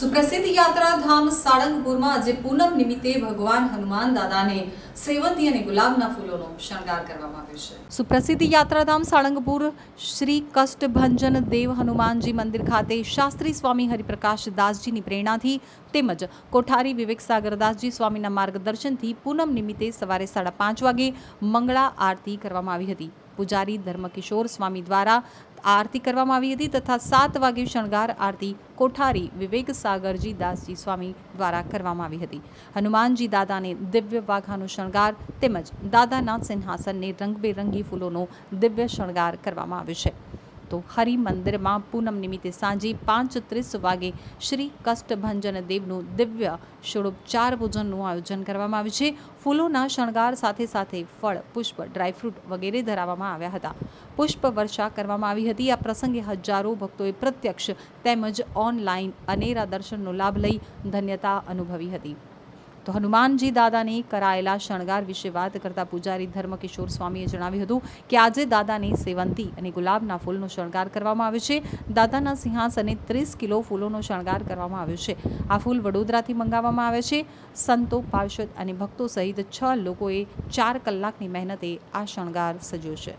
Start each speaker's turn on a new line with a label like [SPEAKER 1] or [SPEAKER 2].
[SPEAKER 1] સુપ્રસિદ્ધ યાત્રાધામ સાળંગપુર માં આજે પૂનમ નિમિત્તે ભગવાન હનુમાન દાદાને સેવતી અને ગુલાબના ફૂલોનો શણગાર કરવામાં આવ્યો છે સુપ્રસિદ્ધ યાત્રાધામ સાળંગપુર શ્રી કષ્ટભંજન દેવ હનુમાનજી મંદિર ખાતે શાસ્ત્રી સ્વામી હરિપ્રકાશ દાસજીની પ્રેરણાથી તેમજ કોઠારી વિવેક સાગરદાસજી સ્વામીના માર્ગદર્શનથી પૂનમ નિમિત્તે સવારે 5:30 વાગી મંગળા આરતી કરવામાં આવી હતી પુજારી ધર્મ કિશોર સ્વામી દ્વારા આરતી કરવામાં આવી હતી તથા 7 વાગી શણગાર આરતી કોઠારી વિવેક सागरજી દાસજી સ્વામી દ્વારા કરવામાં આવી હતી हनुमान जी दादा ने दिव्य वाघानो श्रृंगार તેમજ दादा ना सिंहासन ने रंगबिरंगी फूलों नो दिव्य श्रृंगार करवामा आवु छे તો ખરી મંદિર માં પૂનમ નિમિત્તે સાંજે 5:30 વાગે શ્રી કષ્ટભંજન દેવ નો દિવ્ય શ્રુપ ચાર ભોજન નું આયોજન કરવામાં આવ્યું છે ફૂલો ના શણગાર સાથે સાથે ફળ પુષ્પ ડ્રાય ફ્રૂટ વગેરે ધરાવવામાં આવ્યા હતા પુષ્પ વર્ષા કરવામાં આવી હતી આ પ્રસંગે હજારો ભક્તોએ ప్రత్యક્ષ તેમજ ઓનલાઈન અનેરા દર્શનનો લાભ લઈ ધન્યતા અનુભવી હતી તો હનુમાનજી દાદાની કરાયેલા શણગાર વિશે વાત કરતા પૂજારી ધર્મકિશોર સ્વામીએ જણાવ્યું હતું કે આજે દાદાની સેવંતી અને ગુલાબના ફૂલનો શણગાર કરવામાં આવે છે દાદાના સિંહાસને ત્રીસ કિલો ફૂલોનો શણગાર કરવામાં આવ્યો છે આ ફૂલ વડોદરાથી મંગાવવામાં આવે છે સંતો પાર્ષદ અને ભક્તો સહિત છ લોકોએ ચાર કલાકની મહેનતે આ શણગાર સજ્યો છે